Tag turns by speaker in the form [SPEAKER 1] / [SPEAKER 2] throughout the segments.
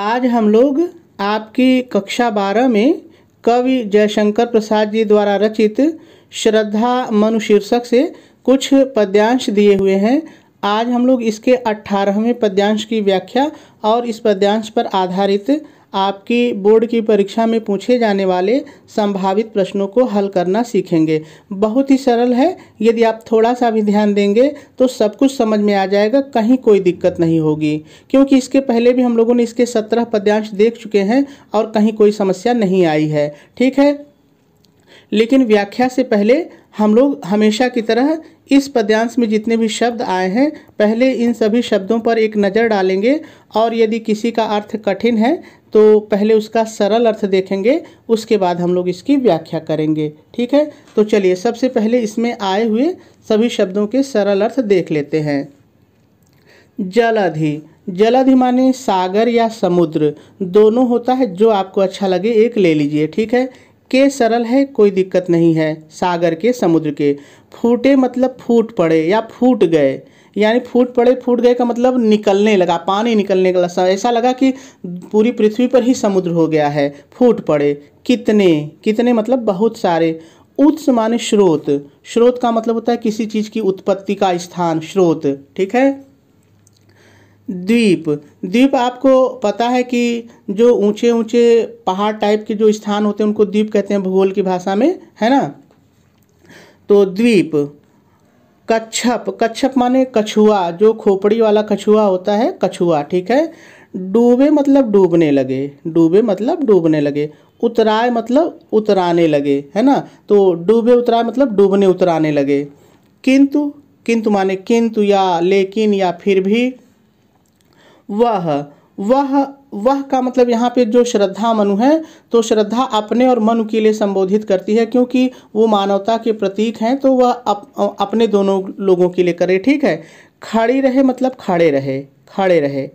[SPEAKER 1] आज हम लोग आपकी कक्षा बारह में कवि जयशंकर प्रसाद जी द्वारा रचित श्रद्धा मनु शीर्षक से कुछ पद्यांश दिए हुए हैं आज हम लोग इसके अट्ठारहवें पद्यांश की व्याख्या और इस पद्यांश पर आधारित आपकी बोर्ड की परीक्षा में पूछे जाने वाले संभावित प्रश्नों को हल करना सीखेंगे बहुत ही सरल है यदि आप थोड़ा सा भी ध्यान देंगे तो सब कुछ समझ में आ जाएगा कहीं कोई दिक्कत नहीं होगी क्योंकि इसके पहले भी हम लोगों ने इसके सत्रह पद्यांश देख चुके हैं और कहीं कोई समस्या नहीं आई है ठीक है लेकिन व्याख्या से पहले हम लोग हमेशा की तरह इस पद्यांश में जितने भी शब्द आए हैं पहले इन सभी शब्दों पर एक नज़र डालेंगे और यदि किसी का अर्थ कठिन है तो पहले उसका सरल अर्थ देखेंगे उसके बाद हम लोग इसकी व्याख्या करेंगे ठीक है तो चलिए सबसे पहले इसमें आए हुए सभी शब्दों के सरल अर्थ देख लेते हैं जलाधि जलाधि माने सागर या समुद्र दोनों होता है जो आपको अच्छा लगे एक ले लीजिए ठीक है के सरल है कोई दिक्कत नहीं है सागर के समुद्र के फूटे मतलब फूट पड़े या फूट गए यानी फूट पड़े फूट गए का मतलब निकलने लगा पानी निकलने लगा ऐसा लगा कि पूरी पृथ्वी पर ही समुद्र हो गया है फूट पड़े कितने कितने मतलब बहुत सारे उत्स माने स्रोत स्रोत का मतलब होता है किसी चीज़ की उत्पत्ति का स्थान स्रोत ठीक है द्वीप द्वीप आपको पता है कि जो ऊंचे ऊंचे पहाड़ टाइप के जो स्थान होते हैं उनको द्वीप कहते हैं भूगोल की भाषा में है ना तो द्वीप कच्छप कच्छप माने कछुआ जो खोपड़ी वाला कछुआ होता है कछुआ ठीक है डूबे मतलब डूबने लगे डूबे मतलब डूबने लगे उतराए मतलब उतराने लगे है ना तो डूबे उतराए मतलब डूबने उतराने लगे किंतु किंतु माने किंतु या लेकिन या फिर भी वह वह वह का मतलब यहाँ पे जो श्रद्धा मनु है तो श्रद्धा अपने और मनु के लिए संबोधित करती है क्योंकि वो मानवता के प्रतीक हैं तो वह अप, अपने दोनों लोगों के लिए करे ठीक है खड़ी रहे मतलब खड़े रहे खड़े रहे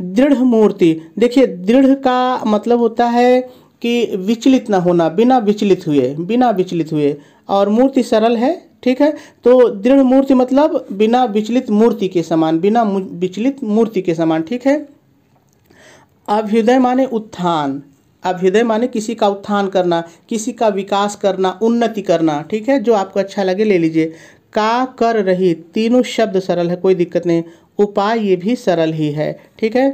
[SPEAKER 1] दृढ़ मूर्ति देखिए दृढ़ का मतलब होता है कि विचलित ना होना बिना विचलित हुए बिना विचलित हुए और मूर्ति सरल है ठीक है तो दृढ़ मूर्ति मतलब बिना विचलित मूर्ति के समान बिना विचलित मूर्ति के समान ठीक है अभ्युदय माने उत्थान अभ्युदय माने किसी का उत्थान करना किसी का विकास करना उन्नति करना ठीक है जो आपको अच्छा लगे ले लीजिए का कर रही तीनों शब्द सरल है कोई दिक्कत नहीं उपाय ये भी सरल ही है ठीक है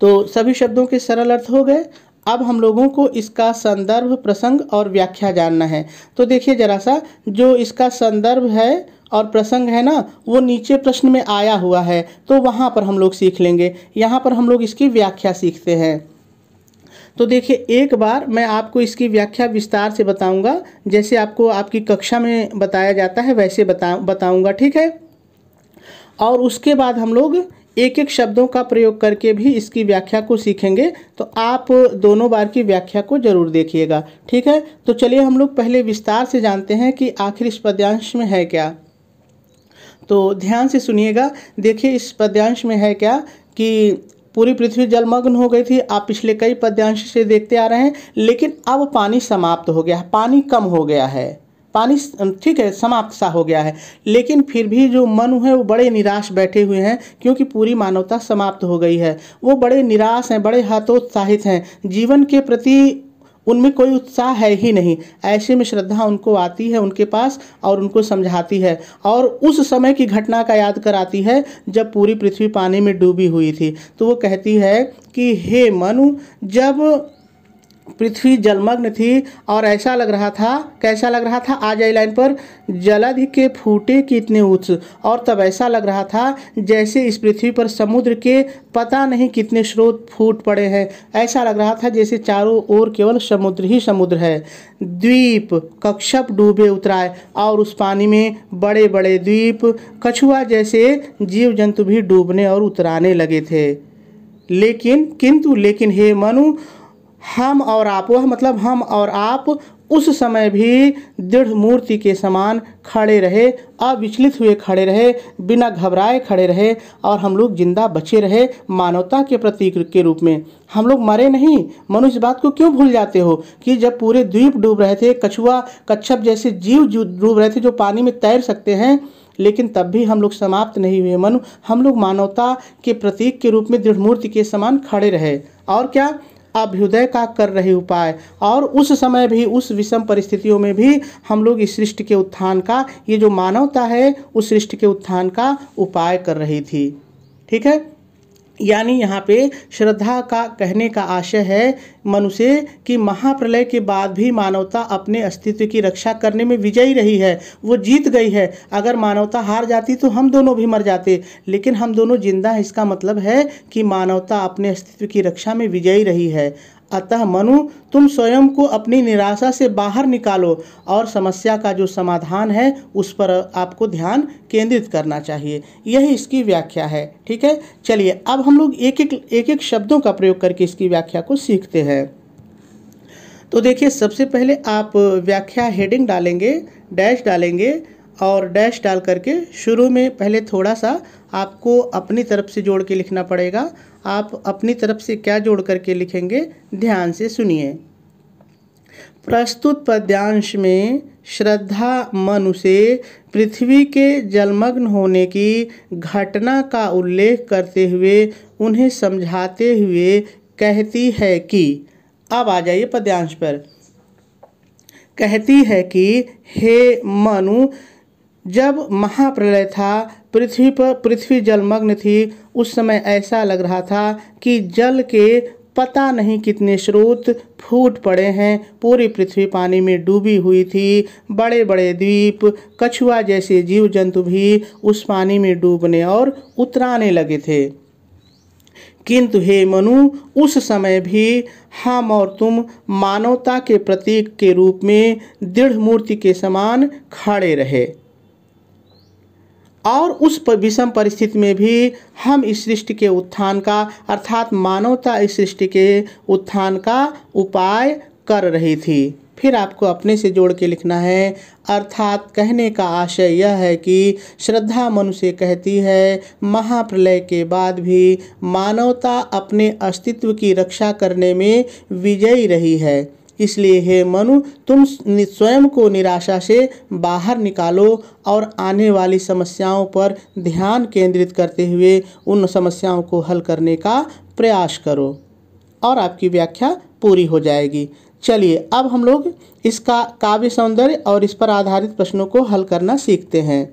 [SPEAKER 1] तो सभी शब्दों के सरल अर्थ हो गए अब हम लोगों को इसका संदर्भ प्रसंग और व्याख्या जानना है तो देखिए जरा सा जो इसका संदर्भ है और प्रसंग है ना वो नीचे प्रश्न में आया हुआ है तो वहाँ पर हम लोग सीख लेंगे यहाँ पर हम लोग इसकी व्याख्या सीखते हैं तो देखिए एक बार मैं आपको इसकी व्याख्या विस्तार से बताऊंगा जैसे आपको आपकी कक्षा में बताया जाता है वैसे बता बताऊँगा ठीक है और उसके बाद हम लोग एक एक शब्दों का प्रयोग करके भी इसकी व्याख्या को सीखेंगे तो आप दोनों बार की व्याख्या को जरूर देखिएगा ठीक है तो चलिए हम लोग पहले विस्तार से जानते हैं कि आखिर इस पद्यांश में है क्या तो ध्यान से सुनिएगा देखिए इस पद्यांश में है क्या कि पूरी पृथ्वी जलमग्न हो गई थी आप पिछले कई पद्यांश से देखते आ रहे हैं लेकिन अब पानी समाप्त हो गया है पानी कम हो गया है पानी ठीक है समाप्त सा हो गया है लेकिन फिर भी जो मनु है वो बड़े निराश बैठे हुए हैं क्योंकि पूरी मानवता समाप्त हो गई है वो बड़े निराश हैं बड़े हतोत्साहित हैं जीवन के प्रति उनमें कोई उत्साह है ही नहीं ऐसे में श्रद्धा उनको आती है उनके पास और उनको समझाती है और उस समय की घटना का याद कराती है जब पूरी पृथ्वी पानी में डूबी हुई थी तो वो कहती है कि हे मनु जब पृथ्वी जलमग्न थी और ऐसा लग रहा था कैसा लग रहा था आ जाए लाइन पर जलधि के फूटे कितने उच्च और तब ऐसा लग रहा था जैसे इस पृथ्वी पर समुद्र के पता नहीं कितने स्रोत फूट पड़े हैं ऐसा लग रहा था जैसे चारों ओर केवल समुद्र ही समुद्र है द्वीप कक्षप डूबे उतराए और उस पानी में बड़े बड़े द्वीप कछुआ जैसे जीव जंतु भी डूबने और उतराने लगे थे लेकिन किंतु लेकिन हे मनु हम और आप वह मतलब हम और आप उस समय भी दृढ़ मूर्ति के समान खड़े रहे अविचलित हुए खड़े रहे बिना घबराए खड़े रहे और हम लोग जिंदा बचे रहे मानवता के प्रतीक के रूप में हम लोग मरे नहीं मनुष्य बात को क्यों भूल जाते हो कि जब पूरे द्वीप डूब रहे थे कछुआ कच्छप जैसे जीव डूब रहे थे जो पानी में तैर सकते हैं लेकिन तब भी हम लोग समाप्त नहीं हुए मनु हम लोग मानवता के प्रतीक के रूप में दृढ़ मूर्ति के समान खड़े रहे और क्या अभ्युदय का कर रहे उपाय और उस समय भी उस विषम परिस्थितियों में भी हम लोग इस सृष्टि के उत्थान का ये जो मानवता है उस सृष्टि के उत्थान का उपाय कर रही थी ठीक है यानी यहाँ पे श्रद्धा का कहने का आशय है मनुष्य कि महाप्रलय के बाद भी मानवता अपने अस्तित्व की रक्षा करने में विजयी रही है वो जीत गई है अगर मानवता हार जाती तो हम दोनों भी मर जाते लेकिन हम दोनों जिंदा हैं इसका मतलब है कि मानवता अपने अस्तित्व की रक्षा में विजयी रही है अतः मनु तुम स्वयं को अपनी निराशा से बाहर निकालो और समस्या का जो समाधान है उस पर आपको ध्यान केंद्रित करना चाहिए यही इसकी व्याख्या है ठीक है चलिए अब हम लोग एक एक एक एक शब्दों का प्रयोग करके इसकी व्याख्या को सीखते हैं तो देखिए सबसे पहले आप व्याख्या हेडिंग डालेंगे डैश डालेंगे और डैश डाल करके शुरू में पहले थोड़ा सा आपको अपनी तरफ से जोड़ के लिखना पड़ेगा आप अपनी तरफ से क्या जोड़ करके लिखेंगे ध्यान से सुनिए प्रस्तुत पद्यांश में श्रद्धा मनु से पृथ्वी के जलमग्न होने की घटना का उल्लेख करते हुए उन्हें समझाते हुए कहती है कि अब आ जाइए पद्यांश पर कहती है कि हे मनु जब महाप्रलय था पृथ्वी पर पृथ्वी जलमग्न थी उस समय ऐसा लग रहा था कि जल के पता नहीं कितने स्रोत फूट पड़े हैं पूरी पृथ्वी पानी में डूबी हुई थी बड़े बड़े द्वीप कछुआ जैसे जीव जंतु भी उस पानी में डूबने और उतराने लगे थे किंतु हे मनु उस समय भी हम और तुम मानवता के प्रतीक के रूप में दृढ़ मूर्ति के समान खड़े रहे और उस विषम परिस्थिति में भी हम इस सृष्टि के उत्थान का अर्थात मानवता इस सृष्टि के उत्थान का उपाय कर रही थी फिर आपको अपने से जोड़ के लिखना है अर्थात कहने का आशय यह है कि श्रद्धा मनुष्य कहती है महाप्रलय के बाद भी मानवता अपने अस्तित्व की रक्षा करने में विजयी रही है इसलिए हे मनु तुम स्वयं को निराशा से बाहर निकालो और आने वाली समस्याओं पर ध्यान केंद्रित करते हुए उन समस्याओं को हल करने का प्रयास करो और आपकी व्याख्या पूरी हो जाएगी चलिए अब हम लोग इसका काव्य सौंदर्य और इस पर आधारित प्रश्नों को हल करना सीखते हैं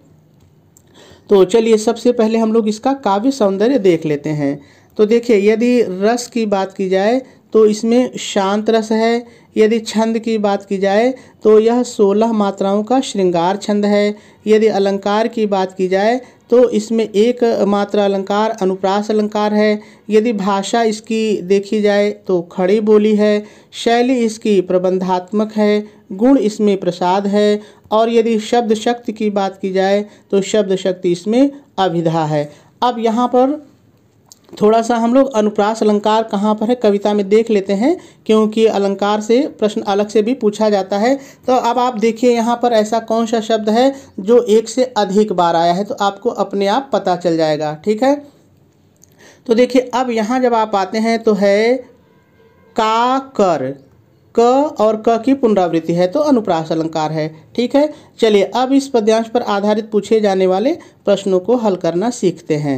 [SPEAKER 1] तो चलिए सबसे पहले हम लोग इसका काव्य सौंदर्य देख लेते हैं तो देखिए यदि रस की बात की जाए तो इसमें शांत रस है यदि छंद की बात की जाए तो यह सोलह मात्राओं का श्रृंगार छंद है यदि अलंकार की बात की जाए तो इसमें एक मात्रा अलंकार अनुप्रास अलंकार है यदि भाषा इसकी देखी जाए तो खड़ी बोली है शैली इसकी प्रबंधात्मक है गुण इसमें प्रसाद है और यदि शब्द शक्ति की बात की जाए तो शब्द शक्ति इसमें अभिधा है अब यहाँ पर थोड़ा सा हम लोग अनुप्रास अलंकार कहाँ पर है कविता में देख लेते हैं क्योंकि अलंकार से प्रश्न अलग से भी पूछा जाता है तो अब आप देखिए यहाँ पर ऐसा कौन सा शब्द है जो एक से अधिक बार आया है तो आपको अपने आप पता चल जाएगा ठीक है तो देखिए अब यहाँ जब आप आते हैं तो है का कर क और क की पुनरावृत्ति है तो अनुप्रास अलंकार है ठीक है चलिए अब इस पद्यांश पर आधारित पूछे जाने वाले प्रश्नों को हल करना सीखते हैं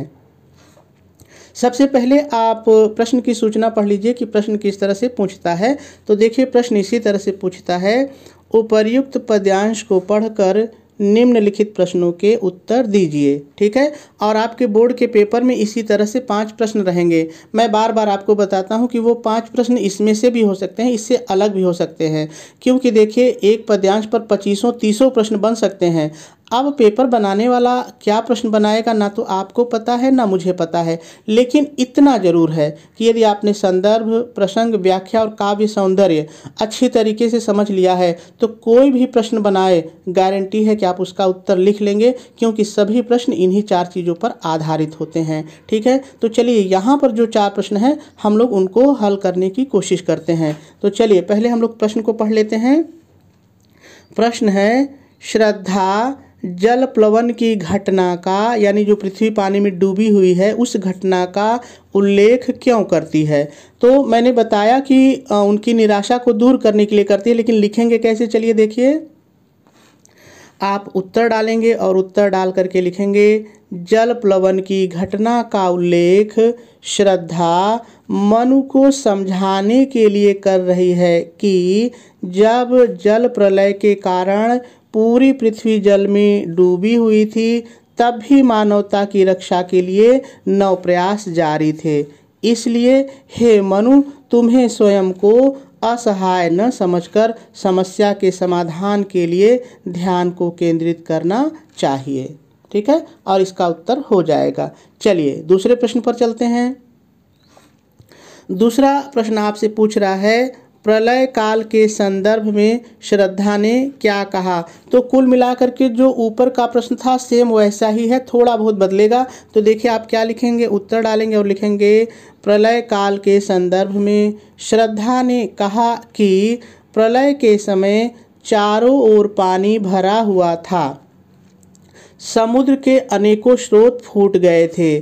[SPEAKER 1] सबसे पहले आप प्रश्न की सूचना पढ़ लीजिए कि प्रश्न किस तरह से पूछता है तो देखिए प्रश्न इसी तरह से पूछता है उपर्युक्त पद्यांश को पढ़कर निम्नलिखित प्रश्नों के उत्तर दीजिए ठीक है और आपके बोर्ड के पेपर में इसी तरह से पांच प्रश्न रहेंगे मैं बार बार आपको बताता हूं कि वो पांच प्रश्न इसमें से भी हो सकते हैं इससे अलग भी हो सकते हैं क्योंकि देखिए एक पद्यांश पर पच्चीसों तीसों प्रश्न बन सकते हैं अब पेपर बनाने वाला क्या प्रश्न बनाएगा ना तो आपको पता है ना मुझे पता है लेकिन इतना ज़रूर है कि यदि आपने संदर्भ प्रसंग व्याख्या और काव्य सौंदर्य अच्छी तरीके से समझ लिया है तो कोई भी प्रश्न बनाए गारंटी है कि आप उसका उत्तर लिख लेंगे क्योंकि सभी प्रश्न इन्हीं चार चीज़ों पर आधारित होते हैं ठीक है तो चलिए यहाँ पर जो चार प्रश्न हैं हम लोग उनको हल करने की कोशिश करते हैं तो चलिए पहले हम लोग प्रश्न को पढ़ लेते हैं प्रश्न है श्रद्धा जल प्लवन की घटना का यानी जो पृथ्वी पानी में डूबी हुई है उस घटना का उल्लेख क्यों करती है तो मैंने बताया कि उनकी निराशा को दूर करने के लिए करती है लेकिन लिखेंगे कैसे चलिए देखिए आप उत्तर डालेंगे और उत्तर डाल करके लिखेंगे जल प्लवन की घटना का उल्लेख श्रद्धा मनु को समझाने के लिए कर रही है कि जब जल प्रलय के कारण पूरी पृथ्वी जल में डूबी हुई थी तब भी मानवता की रक्षा के लिए नव प्रयास जारी थे इसलिए हे मनु तुम्हें स्वयं को असहाय न समझकर समस्या के समाधान के लिए ध्यान को केंद्रित करना चाहिए ठीक है और इसका उत्तर हो जाएगा चलिए दूसरे प्रश्न पर चलते हैं दूसरा प्रश्न आपसे पूछ रहा है प्रलय काल के संदर्भ में श्रद्धा ने क्या कहा तो कुल मिलाकर के जो ऊपर का प्रश्न था सेम वैसा ही है थोड़ा बहुत बदलेगा तो देखिए आप क्या लिखेंगे उत्तर डालेंगे और लिखेंगे प्रलय काल के संदर्भ में श्रद्धा ने कहा कि प्रलय के समय चारों ओर पानी भरा हुआ था समुद्र के अनेकों स्रोत फूट गए थे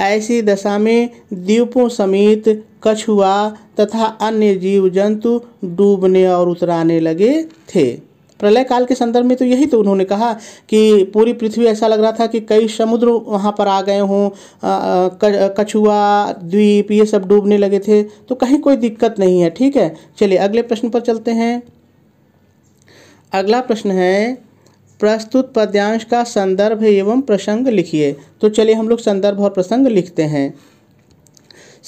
[SPEAKER 1] ऐसी दशा में द्वीपों समेत कछुआ तथा अन्य जीव जंतु डूबने और उतराने लगे थे प्रलय काल के संदर्भ में तो यही तो उन्होंने कहा कि पूरी पृथ्वी ऐसा लग रहा था कि कई समुद्र वहाँ पर आ गए हों कछुआ द्वीप ये सब डूबने लगे थे तो कहीं कोई दिक्कत नहीं है ठीक है चलिए अगले प्रश्न पर चलते हैं अगला प्रश्न है प्रस्तुत पद्यांश का संदर्भ एवं प्रसंग लिखिए तो चलिए हम लोग संदर्भ और प्रसंग लिखते हैं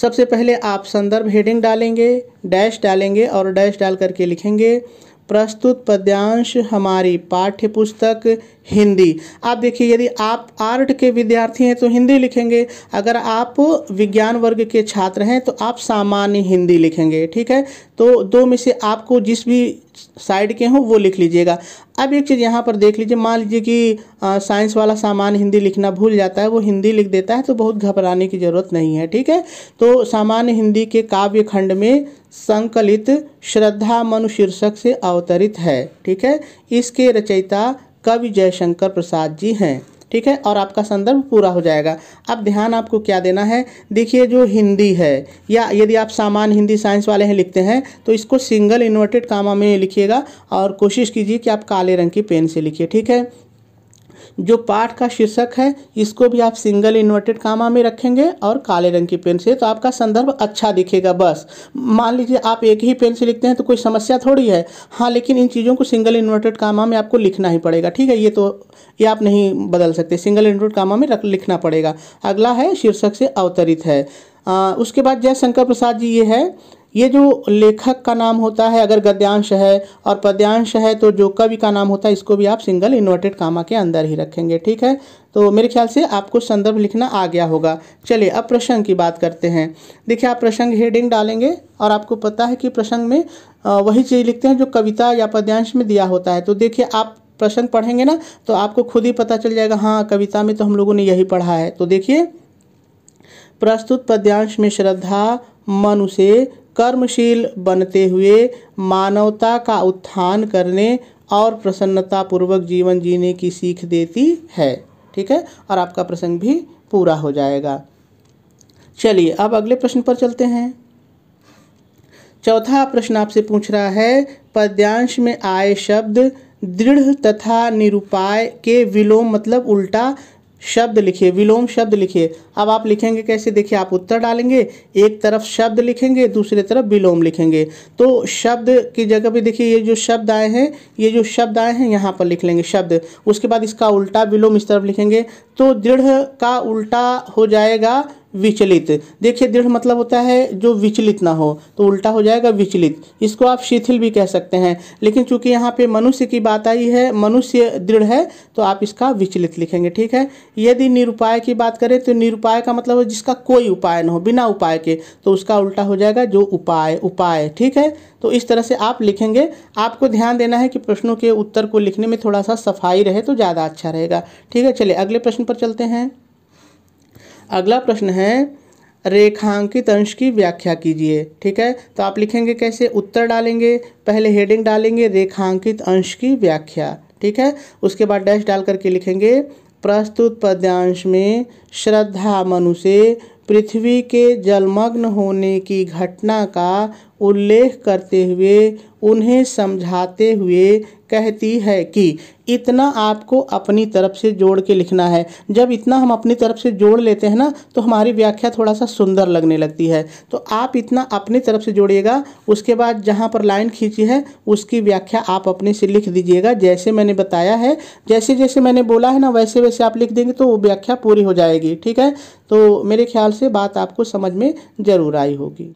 [SPEAKER 1] सबसे पहले आप संदर्भ हेडिंग डालेंगे डैश डालेंगे और डैश डाल करके लिखेंगे प्रस्तुत पद्यांश हमारी पाठ्य पुस्तक हिंदी आप देखिए यदि आप आर्ट के विद्यार्थी हैं तो हिंदी लिखेंगे अगर आप विज्ञान वर्ग के छात्र हैं तो आप सामान्य हिंदी लिखेंगे ठीक है तो दो में से आपको जिस भी साइड के हों वो लिख लीजिएगा अब एक चीज़ यहाँ पर देख लीजिए मान लीजिए कि साइंस वाला सामान्य हिंदी लिखना भूल जाता है वो हिंदी लिख देता है तो बहुत घबराने की ज़रूरत नहीं है ठीक है तो सामान्य हिंदी के काव्य खंड में संकलित श्रद्धा मनु शीर्षक से अवतरित है ठीक है इसके रचयिता कवि जयशंकर प्रसाद जी हैं ठीक है और आपका संदर्भ पूरा हो जाएगा अब ध्यान आपको क्या देना है देखिए जो हिंदी है या यदि आप सामान्य हिंदी साइंस वाले हैं लिखते हैं तो इसको सिंगल इन्वर्टेड कामा में लिखिएगा और कोशिश कीजिए कि आप काले रंग की पेन से लिखिए ठीक है जो पाठ का शीर्षक है इसको भी आप सिंगल इन्वर्टेड कामा में रखेंगे और काले रंग की पेन से तो आपका संदर्भ अच्छा दिखेगा बस मान लीजिए आप एक ही पेन से लिखते हैं तो कोई समस्या थोड़ी है हाँ लेकिन इन चीज़ों को सिंगल इन्वर्टेड कामा में आपको लिखना ही पड़ेगा ठीक है ये तो ये आप नहीं बदल सकते सिंगल इंडोड कामा में रख लिखना पड़ेगा अगला है शीर्षक से अवतरित है आ, उसके बाद जयशंकर प्रसाद जी ये है ये जो लेखक का नाम होता है अगर गद्यांश है और पद्यांश है तो जो कवि का नाम होता है इसको भी आप सिंगल इन्वर्टेड कामा के अंदर ही रखेंगे ठीक है तो मेरे ख्याल से आपको संदर्भ लिखना आ गया होगा चलिए अब प्रसंग की बात करते हैं देखिए आप प्रसंग हेडिंग डालेंगे और आपको पता है कि प्रसंग में वही चीज़ लिखते हैं जो कविता या पद्यांश में दिया होता है तो देखिए आप प्रश्न पढ़ेंगे ना तो आपको खुद ही पता चल जाएगा हाँ कविता में तो हम लोगों ने यही पढ़ा है तो देखिए प्रस्तुत पद्यांश में श्रद्धा मनुष्य कर्मशील बनते हुए मानवता का उत्थान करने और प्रसन्नता पूर्वक जीवन जीने की सीख देती है ठीक है और आपका प्रसंग भी पूरा हो जाएगा चलिए अब अगले प्रश्न पर चलते हैं चौथा प्रश्न आपसे पूछ रहा है पद्यांश में आए शब्द दृढ़ तथा निरुपाय के विलोम मतलब उल्टा शब्द लिखिए विलोम शब्द लिखिए अब आप लिखेंगे कैसे देखिए आप उत्तर डालेंगे एक तरफ शब्द लिखेंगे दूसरी तरफ विलोम लिखेंगे तो शब्द की जगह पे देखिए ये जो शब्द आए हैं ये जो शब्द आए हैं यहाँ पर लिख लेंगे शब्द उसके बाद इसका उल्टा विलोम इस तरफ लिखेंगे तो दृढ़ का उल्टा हो जाएगा विचलित देखिए दृढ़ मतलब होता है जो विचलित ना हो तो उल्टा हो जाएगा विचलित इसको आप शिथिल भी कह सकते हैं लेकिन चूंकि यहाँ पे मनुष्य की बात आई है मनुष्य दृढ़ है तो आप इसका विचलित लिखेंगे ठीक है यदि निरुपाय की बात करें तो निरुपाय का मतलब है जिसका कोई उपाय ना हो बिना उपाय के तो उसका उल्टा हो जाएगा जो उपाय उपाय ठीक है तो इस तरह से आप लिखेंगे आपको ध्यान देना है कि प्रश्नों के उत्तर को लिखने में थोड़ा सा सफाई रहे तो ज़्यादा अच्छा रहेगा ठीक है चलिए अगले प्रश्न पर चलते हैं अगला प्रश्न है रेखांकित अंश की व्याख्या कीजिए ठीक है तो आप लिखेंगे कैसे उत्तर डालेंगे पहले हेडिंग डालेंगे रेखांकित अंश की व्याख्या ठीक है उसके बाद डैश डाल करके लिखेंगे प्रस्तुत पद्यांश में श्रद्धा मनु से पृथ्वी के जलमग्न होने की घटना का उल्लेख करते हुए उन्हें समझाते हुए कहती है कि इतना आपको अपनी तरफ से जोड़ के लिखना है जब इतना हम अपनी तरफ से जोड़ लेते हैं ना तो हमारी व्याख्या थोड़ा सा सुंदर लगने लगती है तो आप इतना अपनी तरफ से जोड़िएगा उसके बाद जहाँ पर लाइन खींची है उसकी व्याख्या आप अपने से लिख दीजिएगा जैसे मैंने बताया है जैसे जैसे मैंने बोला है ना वैसे वैसे आप लिख देंगे तो वो व्याख्या पूरी हो जाएगी ठीक है तो मेरे ख्याल से बात आपको समझ में ज़रूर आई होगी